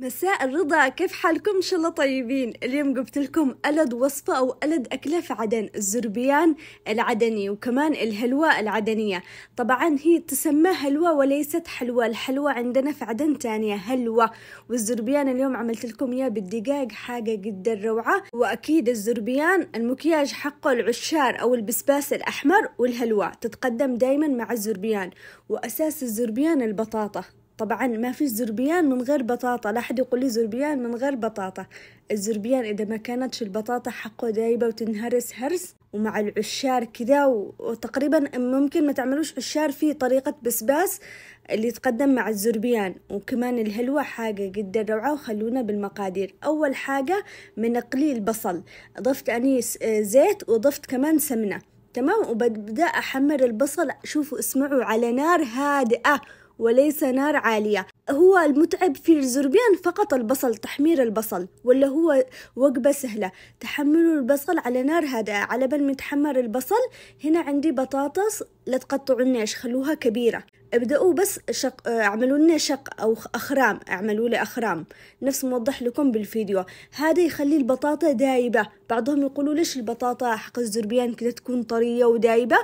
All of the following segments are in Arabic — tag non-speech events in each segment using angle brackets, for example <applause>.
مساء الرضا كيف حالكم ان شاء الله طيبين اليوم جبت لكم ألد وصفة أو ألد أكلة في عدن الزربيان العدني وكمان الهلوى العدنية طبعا هي تسمى هلوى وليست حلوى الحلوى عندنا في عدن تانية هلوى والزربيان اليوم عملت لكم إياه بالدقاق حاجة جدا روعة وأكيد الزربيان المكياج حقه العشار أو البسباس الأحمر والهلوى تتقدم دايما مع الزربيان وأساس الزربيان البطاطا طبعا ما فيش زربيان من غير بطاطا لا حد يقول لي زربيان من غير بطاطا الزربيان إذا ما كانتش البطاطا حقه دايبة وتنهرس هرس ومع العشار كذا وتقريبا ممكن ما تعملوش عشار في طريقة بسباس اللي تقدم مع الزربيان وكمان الهلوة حاجة جدا روعة وخلونا بالمقادير أول حاجة من قليل بصل ضفت أنيس آه، زيت وضفت كمان سمنة تمام وببدأ أحمر البصل شوفوا اسمعوا على نار هادئة وليس نار عالية هو المتعب في الزربيان فقط البصل تحمير البصل ولا هو وجبة سهلة تحملوا البصل على نار هادئة على بال ما يتحمر البصل هنا عندي بطاطس لا تقطعوا تقطعوناش خلوها كبيرة ابدأوا بس شق اعملوا لنا شق أو أخرام اعملوا لي أخرام نفس موضح لكم بالفيديو هذا يخلي البطاطا دايبة بعضهم يقولوا ليش البطاطا حق الزربيان كده تكون طرية ودايبة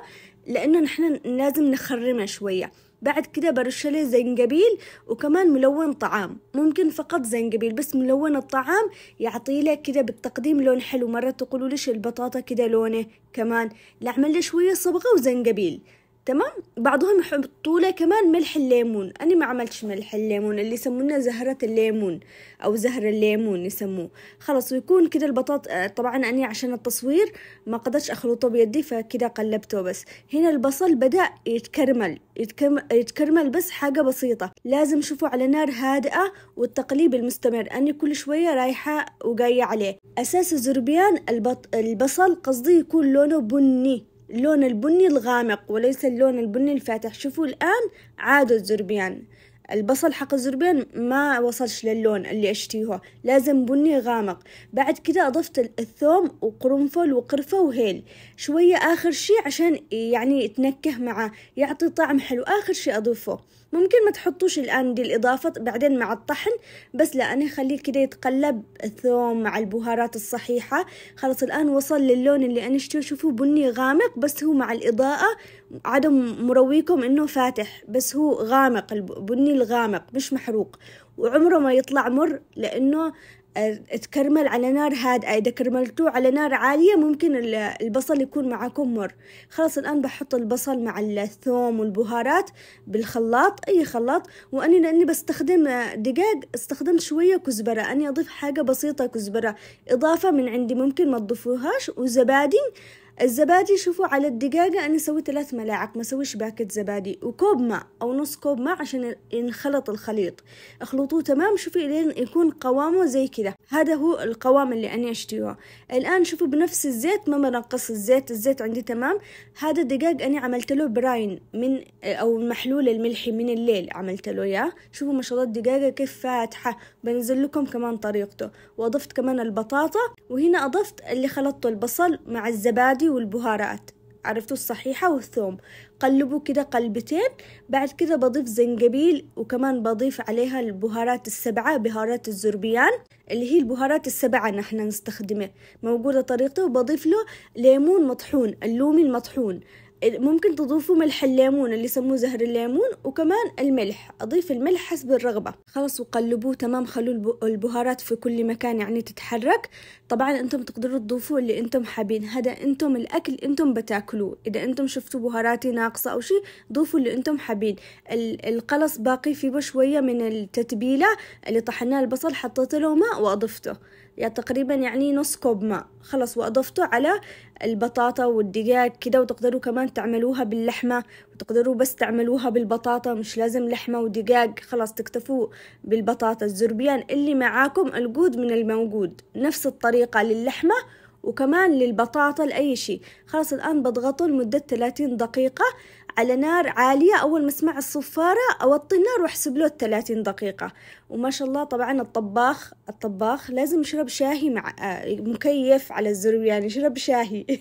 لأنه نحن لازم نخرمها شوية بعد كده برش عليه زنجبيل وكمان ملون طعام ممكن فقط زنجبيل بس ملون الطعام يعطي له كده بالتقديم لون حلو مرة تقولوا ليش البطاطا كده لونه كمان لعمل له شوية صبغة وزنجبيل تمام بعضهم يحطوا له كمان ملح الليمون انا ما عملتش ملح الليمون اللي يسمونه زهرة الليمون او زهر الليمون يسموه خلاص ويكون كده البطاط آه، طبعا انا عشان التصوير ما قدرتش اخلطه بيدي فكده قلبته بس هنا البصل بدا يتكرمل يتكرمل, يتكرمل بس حاجه بسيطه لازم شوفوا على نار هادئه والتقليب المستمر اني كل شويه رايحه وجايه عليه اساس الزربيان البط... البصل قصدي يكون لونه بني اللون البني الغامق وليس اللون البني الفاتح شوفوا الآن عاد الزربيان البصل حق الزربين ما وصلش للون اللي اشتيه لازم بني غامق بعد كده أضفت الثوم وقرنفل وقرفة وهيل شوية آخر شي عشان يعني تنكه معه يعطي طعم حلو آخر شي أضيفه ممكن ما تحطوش الآن دي الإضافة بعدين مع الطحن بس لا أنا خليه كده يتقلب الثوم مع البهارات الصحيحة خلاص الآن وصل للون اللي أنا اشتيه شوفوا بني غامق بس هو مع الإضاءة عدم مرويكم إنه فاتح بس هو غامق البني غامق مش محروق وعمره ما يطلع مر لأنه تكرمل آه، على نار هادئة إذا كرملتوه على نار عالية ممكن البصل يكون معاكم مر خلاص الآن بحط البصل مع الثوم والبهارات بالخلاط أي خلاط وأني لأني بستخدم آه، دقاق استخدمت شوية كزبرة أني أضيف حاجة بسيطة كزبرة إضافة من عندي ممكن ما تضيفوهاش وزبادي الزبادي شوفوا على الدقاقة أنا سويت ثلاث ملاعق ما سويش باكت زبادي وكوب ماء أو نص كوب ماء عشان ينخلط الخليط اخلطوه تمام شوفوا إلين يكون قوامه زي كذا هذا هو القوام اللي أنا اشتريه الآن شوفوا بنفس الزيت ما بنقص الزيت الزيت عندي تمام هذا الدقاق أنا عملت له براين من أو محلول الملحي من الليل عملت له إياه شوفوا ما شاء الله الدقاقة كيف فاتحة بنزل لكم كمان طريقته وأضفت كمان البطاطا وهنا أضفت اللي خلطته البصل مع الزبادي العادي والبهارات عرفتوا الصحيحة والثوم قلبوا كده قلبتين بعد كده بضيف زنجبيل وكمان بضيف عليها البهارات السبعة بهارات الزربيان اللي هي البهارات السبعة نحن نستخدمه موجودة طريقته وبضيف له ليمون مطحون اللومي المطحون ممكن تضيفوا ملح الليمون اللي يسموه زهر الليمون وكمان الملح أضيف الملح حسب الرغبة خلاص وقلبوه تمام خلوا البهارات في كل مكان يعني تتحرك طبعا أنتم تقدروا تضيفوا اللي أنتم حابين هذا أنتم الأكل أنتم بتاكلوه إذا أنتم شفتوا بهاراتي ناقصة أو شيء ضيفوا اللي أنتم حابين القلص باقي فيه شوية من التتبيلة اللي طحناه البصل حطيت له ماء وأضفته يعني تقريبا يعني نص كوب ماء خلص وأضفته على البطاطا والدجاج كده وتقدروا كمان تعملوها باللحمة وتقدروا بس تعملوها بالبطاطا مش لازم لحمة ودجاج خلاص تكتفوا بالبطاطا الزربيان اللي معاكم الجود من الموجود نفس الطريقة للحمة وكمان للبطاطا لأي شيء خلاص الآن بضغطه لمدة 30 دقيقة على نار عالية أول ما أسمع الصفارة أوطي النار وأحسب له 30 دقيقة وما شاء الله طبعا الطباخ الطباخ لازم يشرب شاهي مع آه، مكيف على الزرويان يعني يشرب شاهي <laughs>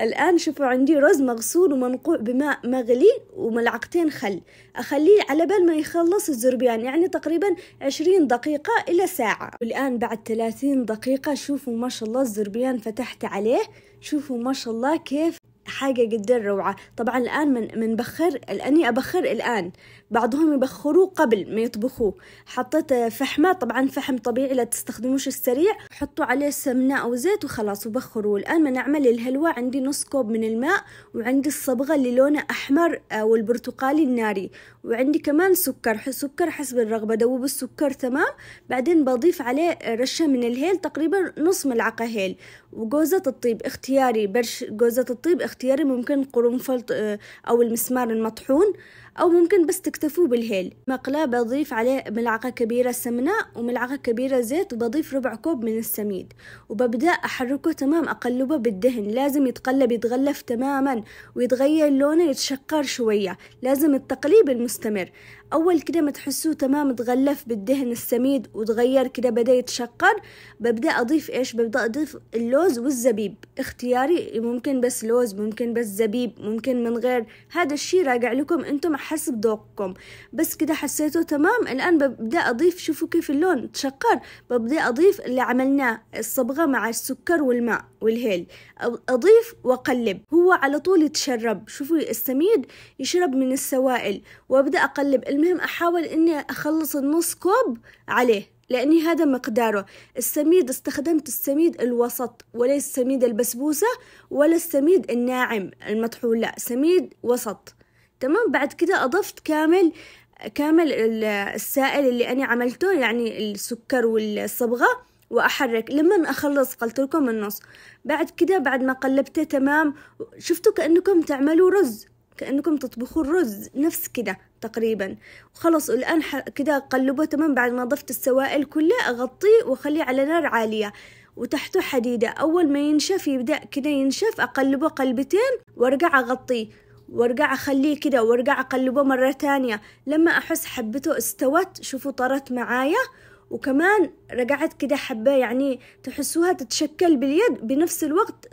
الآن شوفوا عندي رز مغسول ومنقوع بماء مغلي وملعقتين خل أخليه على بال ما يخلص الزربيان يعني تقريبا 20 دقيقة إلى ساعة والآن بعد 30 دقيقة شوفوا ما شاء الله الزربيان فتحت عليه شوفوا ما شاء الله كيف حاجة جدا روعة طبعا الآن من من بخر لأني أبخر الآن بعضهم يبخروه قبل ما يطبخوه حطيت فحمة طبعا فحم طبيعي لا تستخدموش السريع حطوا عليه سمنة أو زيت وخلاص وبخروه الآن بنعمل الهلوة عندي نص كوب من الماء وعندي الصبغة اللي لونها أحمر أو آه، البرتقالي الناري وعندي كمان سكر سكر حسب الرغبة دوب السكر تمام بعدين بضيف عليه رشة من الهيل تقريبا نص ملعقة هيل وجوزة الطيب اختياري برش جوزة الطيب اختياري ممكن قرنفل آه، أو المسمار المطحون أو ممكن بس تكتفوا بالهيل مقلاة بضيف عليه ملعقة كبيرة سمنة وملعقة كبيرة زيت وبضيف ربع كوب من السميد وببدأ أحركه تمام أقلبه بالدهن لازم يتقلب يتغلف تماما ويتغير لونه يتشقر شوية لازم التقليب المستمر أول كده ما تحسوه تمام تغلف بالدهن السميد وتغير كده بدأ يتشقر ببدأ أضيف إيش ببدأ أضيف اللوز والزبيب اختياري ممكن بس لوز ممكن بس زبيب ممكن من غير هذا الشي راجع لكم أنتم حسب ذوقكم بس كده حسيته تمام الآن ببدأ أضيف شوفوا كيف اللون تشقر ببدأ أضيف اللي عملناه الصبغة مع السكر والماء والهيل أضيف وأقلب هو على طول يتشرب شوفوا السميد يشرب من السوائل وأبدأ أقلب المهم أحاول إني أخلص النص كوب عليه لأني هذا مقداره السميد استخدمت السميد الوسط وليس سميد البسبوسة ولا السميد الناعم المطحون لا سميد وسط تمام بعد كده أضفت كامل كامل السائل اللي أنا عملته يعني السكر والصبغة وأحرك لما أخلص قلت لكم النص بعد كده بعد ما قلبته تمام شفتوا كأنكم تعملوا رز كأنكم تطبخون رز نفس كده تقريبا وخلص الآن كده قلبوه تمام بعد ما ضفت السوائل كلها أغطيه وأخليه على نار عالية وتحته حديدة أول ما ينشف يبدأ كده ينشف أقلبه قلبتين وأرجع أغطيه وارجع اخليه كده وارجع اقلبه مرة تانية لما احس حبته استوت شوفوا طرت معايا وكمان رجعت كده حبة يعني تحسوها تتشكل باليد بنفس الوقت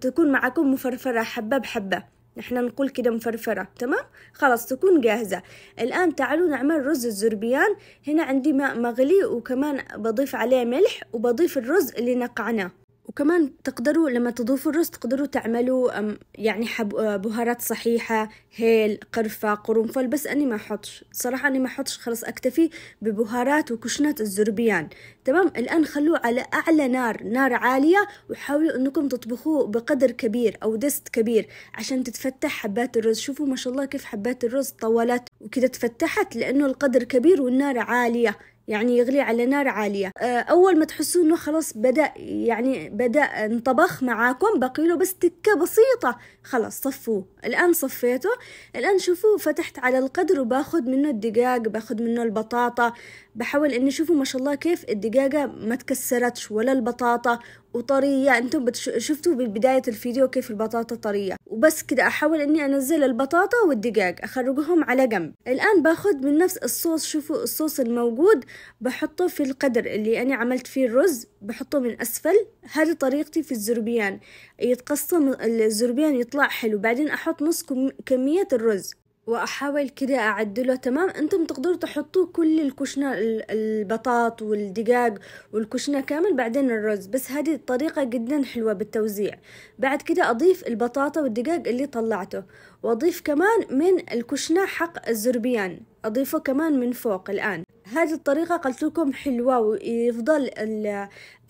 تكون معكم مفرفرة حبة بحبة نحن نقول كده مفرفرة تمام خلاص تكون جاهزة الآن تعالوا نعمل رز الزربيان هنا عندي ماء مغلي وكمان بضيف عليه ملح وبضيف الرز اللي نقعناه وكمان تقدروا لما تضيفوا الرز تقدروا تعملوا يعني آه، بهارات صحيحة هيل قرفة قرنفل بس أني ما أحطش صراحة أني ما أحطش خلاص أكتفي ببهارات وكشنات الزربيان تمام الآن خلوه على أعلى نار نار عالية وحاولوا أنكم تطبخوه بقدر كبير أو دست كبير عشان تتفتح حبات الرز شوفوا ما شاء الله كيف حبات الرز طولت وكذا تفتحت لأنه القدر كبير والنار عالية يعني يغلي على نار عالية أه، أول ما تحسون أنه خلاص بدأ يعني بدأ انطبخ معاكم بقي له بس تكة بسيطة خلاص صفوه الآن صفيته الآن شوفوا فتحت على القدر وباخد منه الدقاق باخد منه البطاطا بحاول اني شوفوا ما شاء الله كيف الدقاقة ما تكسرتش ولا البطاطا وطريه انتم شفتوا ببدايه الفيديو كيف البطاطا طريه وبس كده احاول اني انزل البطاطا والدقاق اخرجهم على جنب الان باخد من نفس الصوص شوفوا الصوص الموجود بحطه في القدر اللي انا عملت فيه الرز بحطه من اسفل هذه طريقتي في الزربيان يتقسم الزربيان يطلع حلو بعدين احط نص كميه الرز واحاول كده اعدله تمام انتم تقدروا تحطوا كل الكشنة البطاط والدجاج والكشنة كامل بعدين الرز بس هذه الطريقة جدا حلوة بالتوزيع بعد كده اضيف البطاطا والدجاج اللي طلعته واضيف كمان من الكشنة حق الزربيان اضيفه كمان من فوق الان هذه الطريقة قلت لكم حلوة ويفضل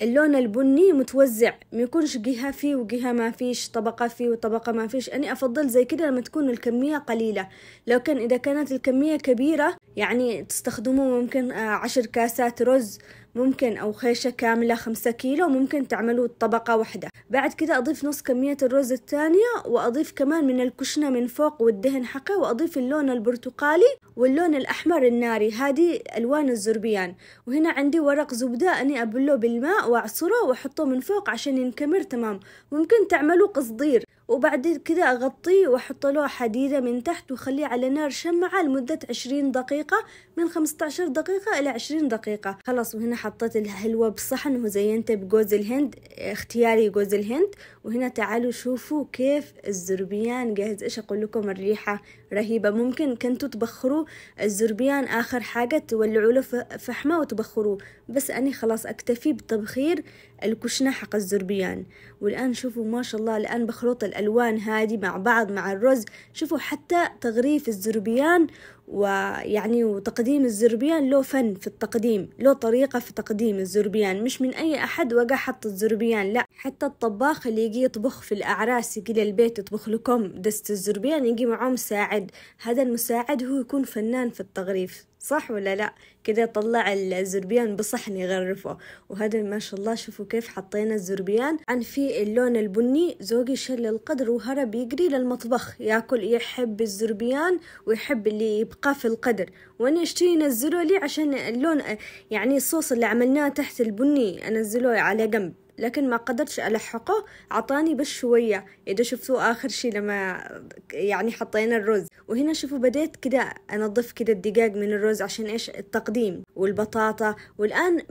اللون البني متوزع ما يكونش جهة فيه وجهة ما فيش طبقة فيه وطبقة ما فيش أنا أفضل زي كده لما تكون الكمية قليلة لو كان إذا كانت الكمية كبيرة يعني تستخدموا ممكن آه، عشر كاسات رز ممكن أو خيشة كاملة خمسة كيلو ممكن تعملوا طبقة واحدة بعد كده أضيف نص كمية الرز الثانية وأضيف كمان من الكشنة من فوق والدهن حقه وأضيف اللون البرتقالي واللون الأحمر الناري هذه ألوان الوان الزربيان وهنا عندي ورق زبدة أني أبله بالماء وأعصره وأحطه من فوق عشان ينكمر تمام ممكن تعملوا قصدير وبعد كده أغطيه وأحط له حديدة من تحت وخليه على نار شمعة لمدة عشرين دقيقة من خمسة عشر دقيقة إلى عشرين دقيقة خلاص وهنا حطيت الهلوة بصحن وزينته بجوز الهند اختياري جوز الهند وهنا تعالوا شوفوا كيف الزربيان جاهز إيش أقول لكم الريحة رهيبة ممكن كنتوا تبخروا الزربيان آخر حاجة تولعوا له فحمة وتبخروه بس أني خلاص أكتفي بتبخير الكشنة حق الزربيان والآن شوفوا ما شاء الله الآن بخلط الألوان هذه مع بعض مع الرز شوفوا حتى تغريف الزربيان ويعني وتقديم الزربيان له فن في التقديم له طريقة في تقديم الزربيان مش من أي أحد وقع حط الزربيان لا حتى الطباخ اللي يجي يطبخ في الأعراس يجي للبيت يطبخ لكم دست الزربيان يجي معاه مساعد هذا المساعد هو يكون فنان في التغريف صح ولا لا كده طلع الزربيان بصحن يغرفه وهذا ما شاء الله شوفوا كيف حطينا الزربيان عن في اللون البني زوجي شل القدر وهرب يجري للمطبخ ياكل يحب الزربيان ويحب اللي يبقى يبقى في القدر وانا اشتري ينزلوا لي عشان اللون يعني الصوص اللي عملناه تحت البني انزلوه على جنب لكن ما قدرتش ألحقه عطاني بس شوية إذا شفتوا آخر شي لما يعني حطينا الرز وهنا شوفوا بديت كده أنظف كده الدقاق من الرز عشان إيش التقديم والبطاطا والآن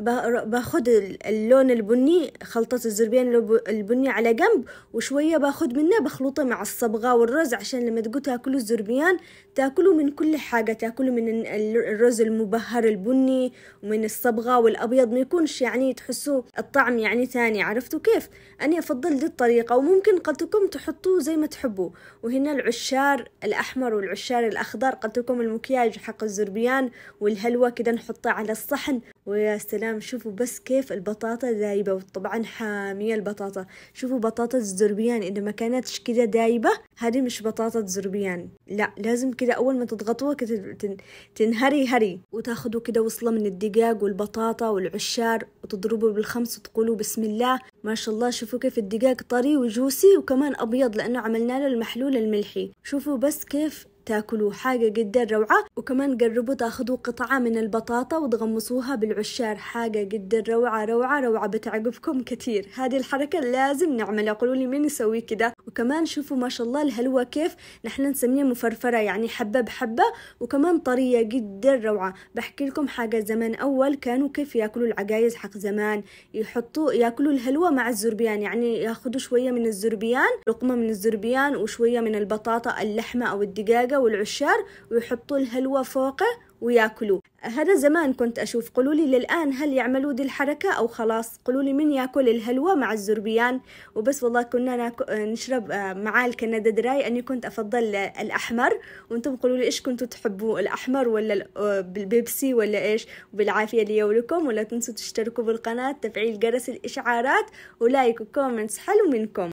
باخذ اللون البني خلطة الزربين البني على جنب وشوية باخذ منه بخلطه مع الصبغة والرز عشان لما تقول تاكلوا الزربيان تاكلوا من كل حاجة تاكلوا من الرز المبهر البني ومن الصبغة والأبيض ما يكونش يعني تحسوا الطعم يعني ثاني يعني عرفتوا كيف أني أفضل دي الطريقة وممكن قلتكم تحطوه زي ما تحبوا وهنا العشار الأحمر والعشار الأخضر قلتكم المكياج حق الزربيان والهلوة كده نحطه على الصحن ويا سلام شوفوا بس كيف البطاطا دايبة وطبعا حامية البطاطا شوفوا بطاطا الزربيان إذا ما كانتش كده دايبة هذه مش بطاطا زربيان لا لازم كده أول ما تضغطوها كده تنهري هري وتاخدوا كده وصلة من الدقاق والبطاطا والعشار وتضربوا بالخمس وتقولوا بسم الله ما شاء الله شوفوا كيف الدقاق طري وجوسي وكمان أبيض لأنه عملنا له المحلول الملحي شوفوا بس كيف تاكلوا حاجة جدا روعة وكمان جربوا تاخدوا قطعة من البطاطا وتغمسوها بالعشار حاجة جدا روعة روعة روعة بتعجبكم كتير هذه الحركة لازم نعملها قولوا لي مين يسوي كده وكمان شوفوا ما شاء الله الهلوى كيف نحن نسميها مفرفرة يعني حبة بحبة وكمان طرية جدا روعة بحكي لكم حاجة زمان أول كانوا كيف ياكلوا العجايز حق زمان يحطوا ياكلوا الهلوى مع الزربيان يعني ياخدوا شوية من الزربيان لقمة من الزربيان وشوية من البطاطا اللحمة أو الدجاجة والعشار ويحطوا الهلوى فوقه وياكلوه هذا زمان كنت أشوف قولوا لي للآن هل يعملوا دي الحركة أو خلاص قولوا لي من ياكل الهلوى مع الزربيان وبس والله كنا نشرب آه، مع الكندا دراي أني كنت أفضل الأحمر وأنتم قولوا لي إيش كنتوا تحبوا الأحمر ولا آه، بالبيبسي ولا إيش وبالعافية لي ولكم ولا تنسوا تشتركوا بالقناة تفعيل جرس الإشعارات ولايك وكومنتس حلو منكم